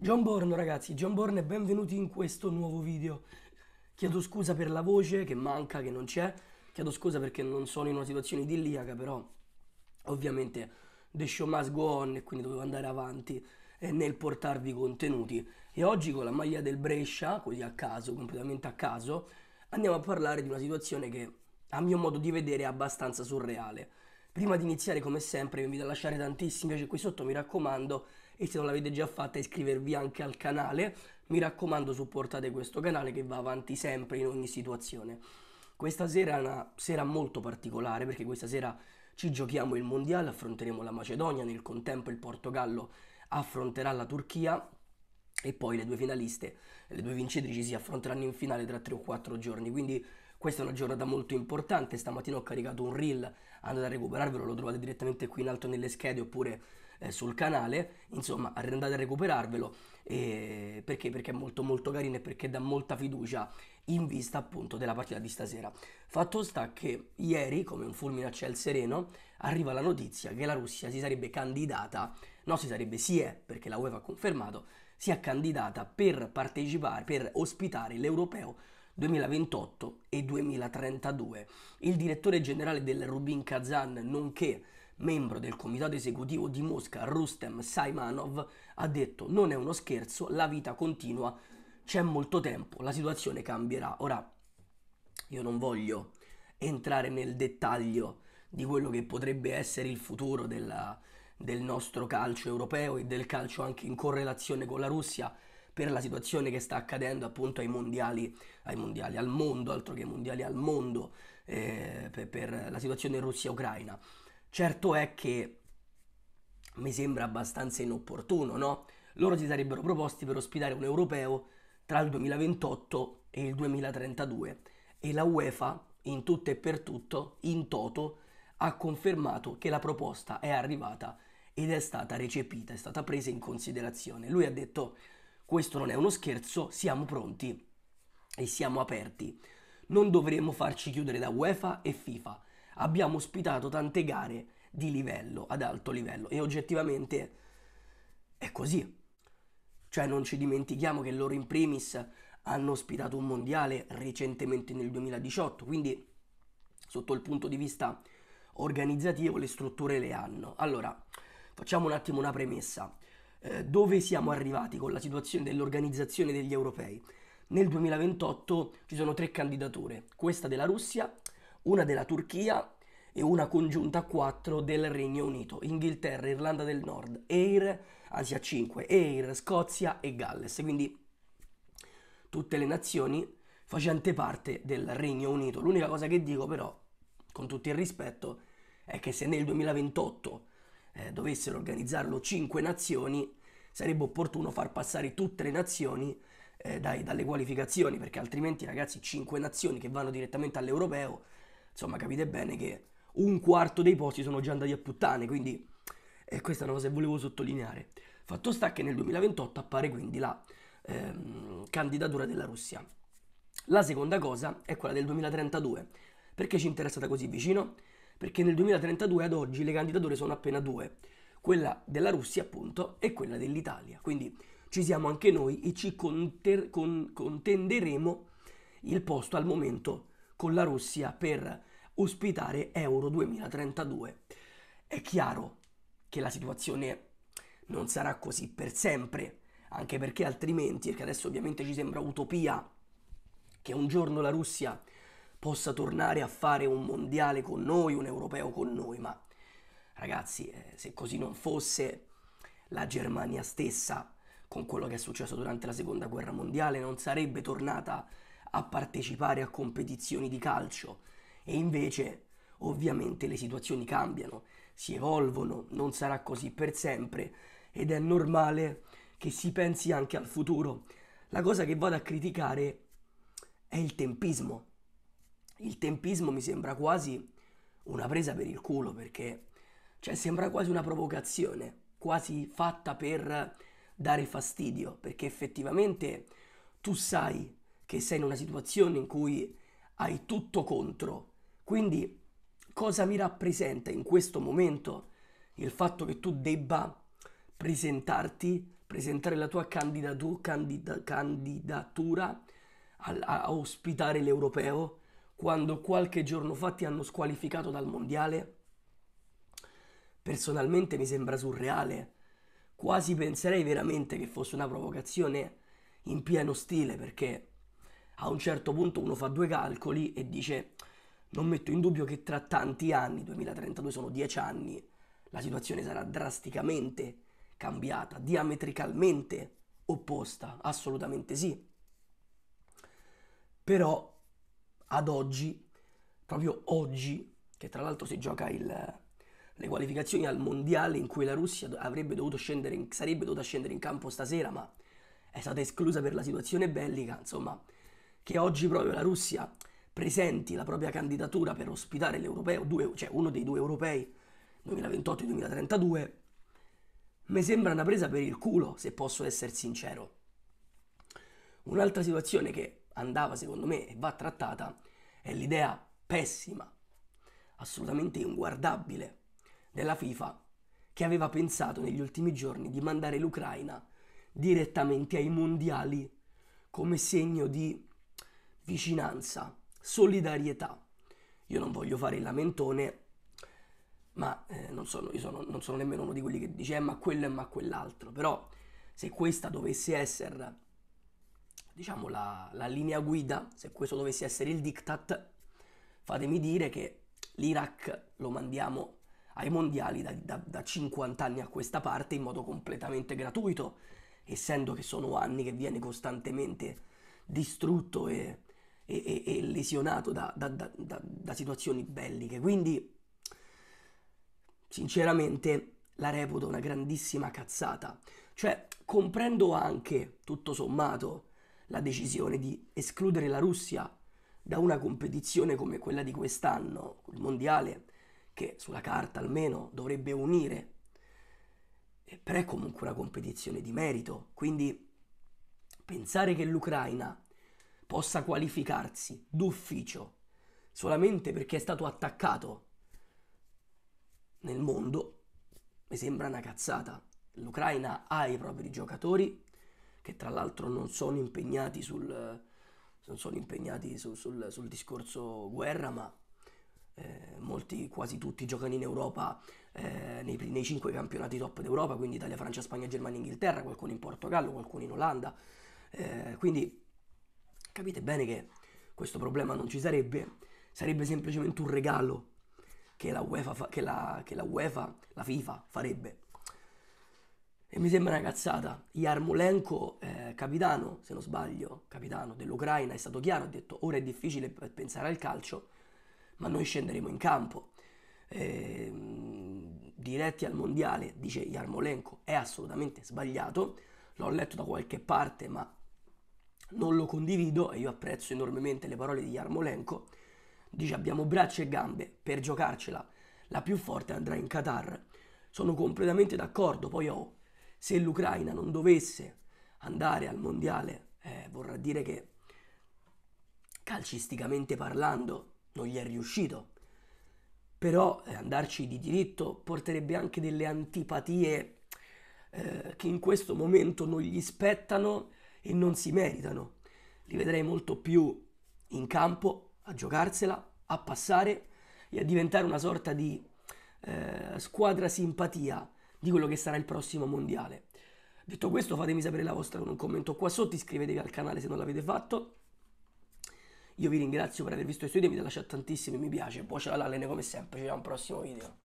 John Bourne ragazzi, John Bourne e benvenuti in questo nuovo video. Chiedo scusa per la voce che manca, che non c'è, chiedo scusa perché non sono in una situazione idilliaca, però ovviamente The Show Must Go On e quindi dovevo andare avanti nel portarvi contenuti. E oggi con la maglia del Brescia, così a caso, completamente a caso, andiamo a parlare di una situazione che a mio modo di vedere è abbastanza surreale. Prima di iniziare come sempre vi invito a lasciare tantissimi piace qui sotto, mi raccomando, e se non l'avete già fatta iscrivervi anche al canale. Mi raccomando supportate questo canale che va avanti sempre in ogni situazione. Questa sera è una sera molto particolare perché questa sera ci giochiamo il mondiale, affronteremo la Macedonia, nel contempo il Portogallo affronterà la Turchia e poi le due finaliste, le due vincitrici si affronteranno in finale tra 3 o 4 giorni, quindi questa è una giornata molto importante, stamattina ho caricato un reel, andate a recuperarvelo, lo trovate direttamente qui in alto nelle schede oppure eh, sul canale, insomma andate a recuperarvelo eh, perché? perché è molto molto carino e perché dà molta fiducia in vista appunto della partita di stasera. Fatto sta che ieri, come un fulmine a ciel sereno, arriva la notizia che la Russia si sarebbe candidata, no si sarebbe, si è, perché la UEFA ha confermato, si è candidata per partecipare, per ospitare l'Europeo 2028 e 2032. Il direttore generale del Rubin Kazan, nonché membro del comitato esecutivo di Mosca Rustem Saimanov, ha detto non è uno scherzo, la vita continua, c'è molto tempo, la situazione cambierà. Ora, io non voglio entrare nel dettaglio di quello che potrebbe essere il futuro della, del nostro calcio europeo e del calcio anche in correlazione con la Russia per la situazione che sta accadendo appunto ai mondiali, ai mondiali al mondo, altro che mondiali al mondo, eh, per, per la situazione Russia-Ucraina. Certo è che mi sembra abbastanza inopportuno, no? Loro si sarebbero proposti per ospitare un europeo tra il 2028 e il 2032 e la UEFA, in tutto e per tutto, in toto, ha confermato che la proposta è arrivata ed è stata recepita, è stata presa in considerazione. Lui ha detto questo non è uno scherzo, siamo pronti e siamo aperti. Non dovremmo farci chiudere da UEFA e FIFA abbiamo ospitato tante gare di livello, ad alto livello e oggettivamente è così. Cioè non ci dimentichiamo che loro in primis hanno ospitato un mondiale recentemente nel 2018, quindi sotto il punto di vista organizzativo le strutture le hanno. Allora, facciamo un attimo una premessa. Eh, dove siamo arrivati con la situazione dell'organizzazione degli europei? Nel 2028 ci sono tre candidature, questa della Russia, una della Turchia e una congiunta a 4 del Regno Unito, Inghilterra, Irlanda del Nord, Air, anzi 5, Air, Scozia e Galles. Quindi tutte le nazioni facenti parte del Regno Unito. L'unica cosa che dico però, con tutto il rispetto, è che se nel 2028 eh, dovessero organizzarlo 5 nazioni, sarebbe opportuno far passare tutte le nazioni eh, dai, dalle qualificazioni, perché altrimenti ragazzi 5 nazioni che vanno direttamente all'europeo insomma capite bene che un quarto dei posti sono già andati a puttane, quindi eh, è questa una cosa che volevo sottolineare. Fatto sta che nel 2028 appare quindi la ehm, candidatura della Russia. La seconda cosa è quella del 2032. Perché ci è interessata così vicino? Perché nel 2032 ad oggi le candidature sono appena due, quella della Russia appunto e quella dell'Italia. Quindi ci siamo anche noi e ci conter- con- contenderemo il posto al momento con la Russia per ospitare Euro 2032. È chiaro che la situazione non sarà così per sempre, anche perché altrimenti, perché adesso ovviamente ci sembra utopia che un giorno la Russia possa tornare a fare un mondiale con noi, un europeo con noi, ma ragazzi, eh, se così non fosse, la Germania stessa, con quello che è successo durante la seconda guerra mondiale, non sarebbe tornata a partecipare a competizioni di calcio e invece, ovviamente, le situazioni cambiano, si evolvono, non sarà così per sempre ed è normale che si pensi anche al futuro. La cosa che vado a criticare è il tempismo. Il tempismo mi sembra quasi una presa per il culo perché cioè, sembra quasi una provocazione, quasi fatta per dare fastidio, perché effettivamente tu sai che sei in una situazione in cui hai tutto contro quindi cosa mi rappresenta in questo momento il fatto che tu debba presentarti, presentare la tua candidatura, candida, candidatura a, a ospitare l'europeo quando qualche giorno fa ti hanno squalificato dal mondiale? Personalmente mi sembra surreale, quasi penserei veramente che fosse una provocazione in pieno stile perché a un certo punto uno fa due calcoli e dice non metto in dubbio che tra tanti anni, 2032 sono 10 anni, la situazione sarà drasticamente cambiata, diametricalmente opposta, assolutamente sì. Però ad oggi, proprio oggi, che tra l'altro si gioca il, le qualificazioni al mondiale in cui la Russia avrebbe dovuto scendere, sarebbe dovuta scendere in campo stasera, ma è stata esclusa per la situazione bellica, insomma, che oggi proprio la Russia presenti la propria candidatura per ospitare l'europeo, due, cioè uno dei due europei 2028-2032, mi sembra una presa per il culo, se posso essere sincero. Un'altra situazione che andava secondo me e va trattata è l'idea pessima, assolutamente inguardabile, della FIFA che aveva pensato negli ultimi giorni di mandare l'Ucraina direttamente ai mondiali come segno di vicinanza solidarietà. Io non voglio fare il lamentone, ma eh, non, sono, sono, non, sono, nemmeno uno di quelli che dice eh, ma quello e ma quell'altro, però se questa dovesse essere diciamo la, la linea guida, se questo dovesse essere il diktat, fatemi dire che l'Iraq lo mandiamo ai mondiali da, da, da, 50 anni a questa parte in modo completamente gratuito, essendo che sono anni che viene costantemente distrutto e e, e lesionato da, da, da, da situazioni belliche. Quindi, sinceramente, la reputo una grandissima cazzata. Cioè, comprendo anche, tutto sommato, la decisione di escludere la Russia da una competizione come quella di quest'anno, il mondiale, che sulla carta almeno dovrebbe unire, eh, però è comunque una competizione di merito, quindi pensare che l'Ucraina possa qualificarsi d'ufficio solamente perché è stato attaccato nel mondo, mi sembra una cazzata. L'Ucraina ha i propri giocatori, che tra l'altro non sono impegnati sul, non sono impegnati sul, sul, sul discorso guerra, ma eh, molti, quasi tutti giocano in Europa eh, nei, nei cinque campionati top d'Europa, quindi Italia, Francia, Spagna, Germania, Inghilterra, qualcuno in Portogallo, qualcuno in Olanda. Eh, quindi capite bene che questo problema non ci sarebbe, sarebbe semplicemente un regalo che la UEFA, fa, che la, che la, UEFA la FIFA farebbe. E mi sembra una cazzata. Yarmolenko, eh, capitano, se non sbaglio, capitano dell'Ucraina, è stato chiaro, ha detto ora è difficile pensare al calcio, ma noi scenderemo in campo. Eh, diretti al mondiale, dice Yarmolenko, è assolutamente sbagliato. L'ho letto da qualche parte, ma non lo condivido e io apprezzo enormemente le parole di Yarmolenko, dice abbiamo braccia e gambe per giocarcela, la più forte andrà in Qatar. Sono completamente d'accordo, poi oh, se l'Ucraina non dovesse andare al mondiale eh, vorrà dire che calcisticamente parlando non gli è riuscito, però eh, andarci di diritto porterebbe anche delle antipatie eh, che in questo momento non gli spettano e non si meritano. Li vedrei molto più in campo a giocarsela, a passare e a diventare una sorta di eh, squadra simpatia di quello che sarà il prossimo mondiale. Detto questo, fatemi sapere la vostra con un commento qua sotto, iscrivetevi al canale se non l'avete fatto. Io vi ringrazio per aver visto i video, mi lasciate tantissimi mi piace, poi ce la come sempre, ci vediamo al prossimo video.